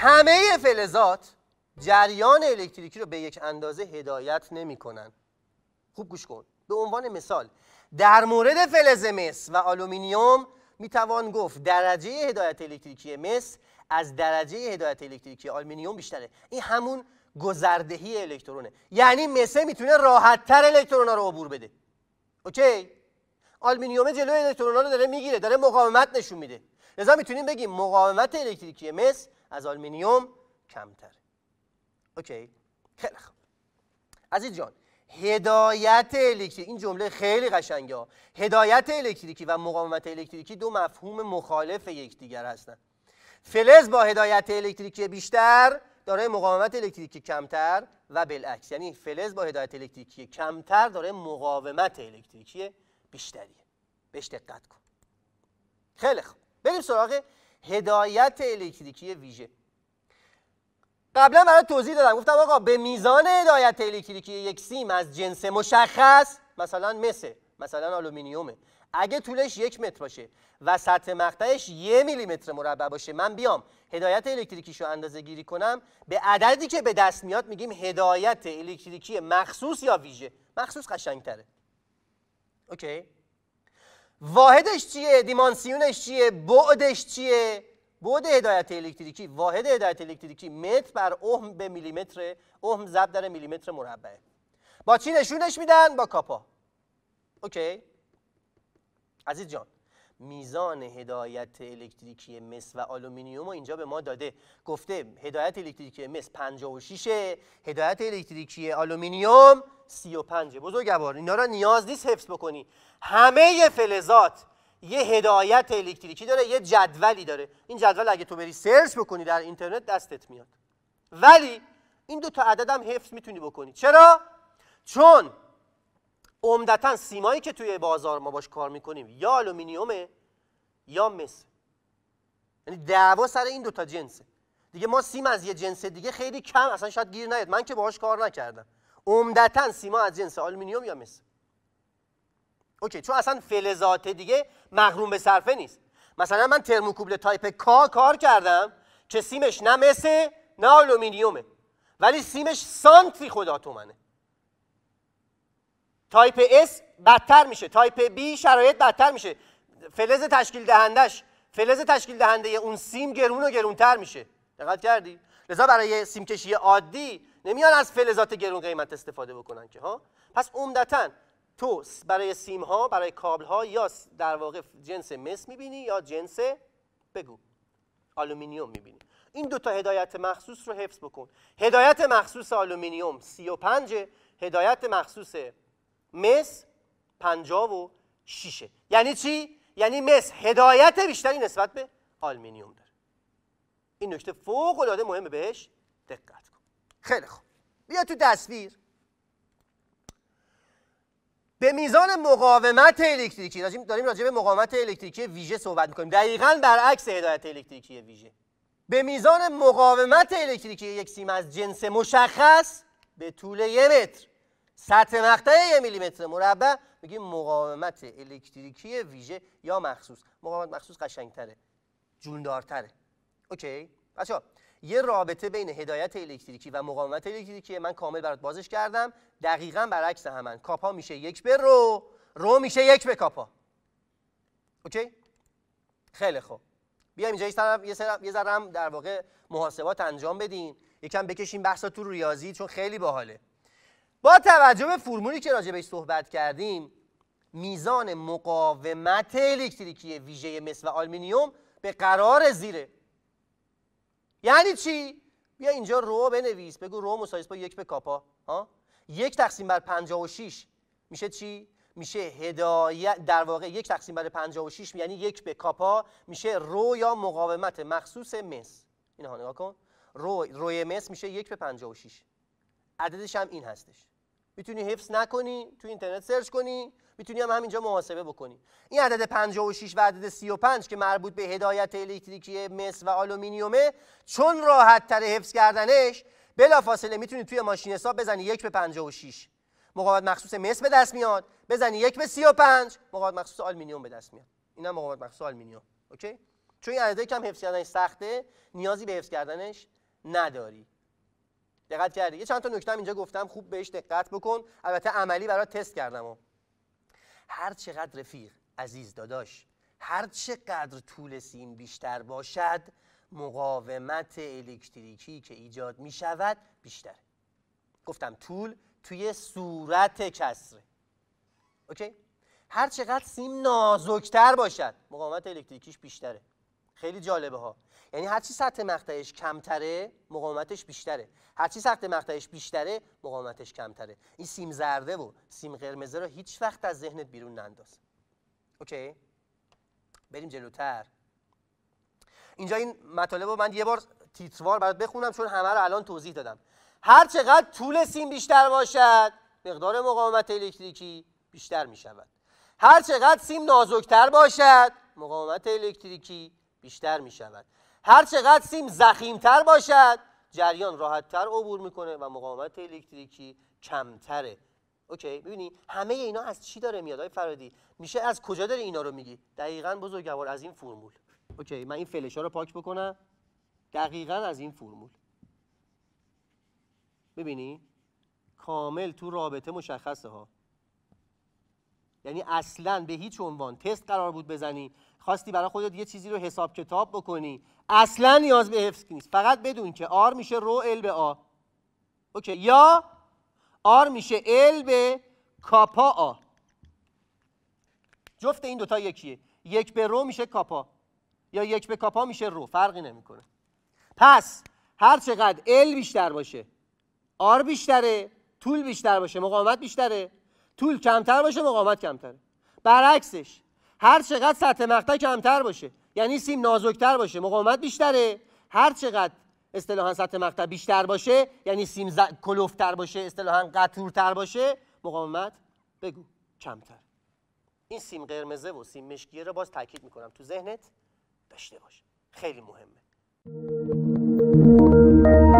همه فلزات جریان الکتریکی رو به یک اندازه هدایت نمی کنن. خوب گوش کن به عنوان مثال در مورد فلز مس و آلومینیوم می توان گفت درجه هدایت الکتریکی مس از درجه هدایت الکتریکی آلومینیوم بیشتره این همون گذردهی الکترونه یعنی مس میتونه راحت تر ها رو عبور بده اوکی آلومینیوم جلوی الکترونا رو داره میگیره داره مقاومت نشون میده لذا میتونیم بگیم مقاومت الکتریکی مس از آلمینیوم کمتره اوکی خیلی خوب عزیز جان هدایت الکتریکی این جمله خیلی قشنگه ها هدایت الکتریکی و مقاومت الکتریکی دو مفهوم مخالف یکدیگر هستند فلز با هدایت الکتریکی بیشتر دارای مقاومت الکتریکی کمتر و بالعکس یعنی فلز با هدایت الکتریکی کمتر دارای مقاومت الکتریکی بیشتریه بهش دقت کن خیلی خوب بریم سراغ هدایت الکتریکی ویژه قبلا برای توضیح دادم گفتم آقا به میزان هدایت الکتریکی یک سیم از جنس مشخص مثلا مسه مثلا آلومینیومه اگه طولش یک متر باشه و سطح مقطعش یه میلیمتر مربع باشه من بیام هدایت الکتریکیشو اندازه گیری کنم به عددی که به دست میاد میگیم هدایت الکتریکی مخصوص یا ویژه مخصوص قشنگتره اوکی واحدش چیه دیمانسیونش چیه بعدش چیه بعد هدایت الکتریکی واحد هدایت الکتریکی متر بر اهم به میلیمتر اهم ضرب در میلیمتر مربعه با چی نشونش میدن با کاپا اوکی عزیز جان میزان هدایت الکتریکی مس و آلومینیوم رو اینجا به ما داده گفته هدایت الکتریکی مس 56 هدایت الکتریکی آلومینیوم 35 بزرگوار اینا را نیاز نیست حفظ بکنی همه فلزات یه هدایت الکتریکی داره یه جدولی داره این جدول اگه تو بری سرچ بکنی در اینترنت دستت میاد ولی این دو تا عدد حفظ میتونی بکنی چرا چون عمدتا سیمایی که توی بازار ما باش کار میکنیم یا آلومینیومه یا مس یعنی دعوا سر این دوتا جنسه دیگه ما سیم از یه جنس دیگه خیلی کم اصلا شاید گیر نیاد من که باهاش کار نکردم عمدتا سیما از جنس آلومینیوم یا مس اوکی چون اصلا فلزات دیگه مغروم به صرفه نیست مثلا من ترموکوبل تایپ کا کار کردم که سیمش نه مسه نه آلومینیومه ولی سیمش سانتی خدا تومنه تایپ S بدتر میشه تایپ B شرایط بدتر میشه فلز تشکیل دهندش فلز تشکیل دهنده اون سیم گرون و گرونتر میشه دقت کردی لذا برای سیم کشی عادی نمیان از فلزات گرون قیمت استفاده بکنن که ها پس عمدتا تو برای سیم ها برای کابل ها یا در واقع جنس مس میبینی یا جنس بگو آلومینیوم میبینی این دو تا هدایت مخصوص رو حفظ بکن هدایت مخصوص آلومینیوم 35 هدایت مخصوص مس، پنجاب و شیشه یعنی چی؟ یعنی مس، هدایت بیشتری نسبت به آلمینیوم داره این نکته فوق العاده مهمه بهش دقت کن خیلی خوب بیا تو تصویر به میزان مقاومت الکتریکی داریم راجع به مقاومت الکتریکی ویژه صحبت میکنیم دقیقا برعکس هدایت الکتریکی ویژه به میزان مقاومت الکتریکی یک سیم از جنس مشخص به طول یه متر سطح مقطع یه میلیمتر مربع میگیم مقاومت الکتریکی ویژه یا مخصوص مقاومت مخصوص قشنگتره جوندارتره اوکی بچه یه رابطه بین هدایت الکتریکی و مقاومت الکتریکی من کامل برات بازش کردم دقیقا برعکس همن کاپا میشه یک به رو رو میشه یک به کاپا اوکی خیلی خوب بیایم اینجا طرف یه سر یه ذره در واقع محاسبات انجام بدین یکم بکشیم بحثا تو ریاضی چون خیلی باحاله با توجه به فرمولی که راجع بهش صحبت کردیم میزان مقاومت الکتریکی ویژه مس و آلمینیوم به قرار زیره یعنی چی بیا اینجا رو بنویس بگو رو مسایس با یک به کاپا ها یک تقسیم بر 56 میشه چی میشه هدایت در واقع یک تقسیم بر 56 یعنی یک به کاپا میشه رو یا مقاومت مخصوص مس اینها نگاه کن رو روی مس میشه یک به 56 عددش هم این هستش میتونی حفظ نکنی تو اینترنت سرچ کنی میتونی هم همینجا محاسبه بکنی این عدد 56 و عدد 35 که مربوط به هدایت الکتریکی مس و آلومینیومه چون راحت تر حفظ کردنش بلافاصله میتونی توی ماشین حساب بزنی یک به 56 مقاومت مخصوص مس به دست میاد بزنی یک به 35 مقاومت مخصوص آلومینیوم به دست میاد اینا مقاومت مخصوص آلومینیوم اوکی چون این عدد کم حفظ کردنش سخته نیازی به حفظ کردنش نداری دقت کردی یه چند تا نکته اینجا گفتم خوب بهش دقت بکن البته عملی برای تست کردم و. هر چقدر رفیق عزیز داداش هر چقدر طول سیم بیشتر باشد مقاومت الکتریکی که ایجاد می شود بیشتره گفتم طول توی صورت کسره اوکی هر چقدر سیم نازکتر باشد مقاومت الکتریکیش بیشتره خیلی جالبه ها یعنی هرچی سطح مقطعش کمتره مقاومتش بیشتره هرچی سطح مقطعش بیشتره مقاومتش کمتره این سیم زرده و سیم قرمزه رو هیچ وقت از ذهنت بیرون ننداز اوکی بریم جلوتر اینجا این مطالب رو من یه بار تیتروار برات بخونم چون همه رو الان توضیح دادم هر چقدر طول سیم بیشتر باشد مقدار مقاومت الکتریکی بیشتر می شود هر چقدر سیم نازکتر باشد مقاومت الکتریکی بیشتر می شود هر چقدر سیم تر باشد جریان راحت تر عبور میکنه و مقاومت الکتریکی کمتره اوکی ببینی همه اینا از چی داره میاد های فرادی میشه از کجا داره اینا رو میگی دقیقا بزرگوار از این فرمول اوکی من این فلش ها رو پاک بکنم دقیقا از این فرمول ببینی کامل تو رابطه مشخصه ها یعنی اصلا به هیچ عنوان تست قرار بود بزنی خواستی برای خودت یه چیزی رو حساب کتاب بکنی اصلا نیاز به حفظ نیست فقط بدون که آر میشه رو ال به آ اوکی یا آر میشه ال به کاپا آ جفت این دوتا یکیه یک به رو میشه کاپا یا یک به کاپا میشه رو فرقی نمیکنه پس هر چقدر ال بیشتر باشه آر بیشتره طول بیشتر باشه مقاومت بیشتره طول کمتر باشه مقاومت کمتره برعکسش هر چقدر سطح مقطع کمتر باشه یعنی سیم نازکتر باشه مقاومت بیشتره هر چقدر اصطلاحا سطح مقطع بیشتر باشه یعنی سیم ز... کلوفتر باشه اصطلاحا قطورتر باشه مقاومت بگو کمتر این سیم قرمزه و سیم مشکیه رو باز تاکید میکنم تو ذهنت داشته باش خیلی مهمه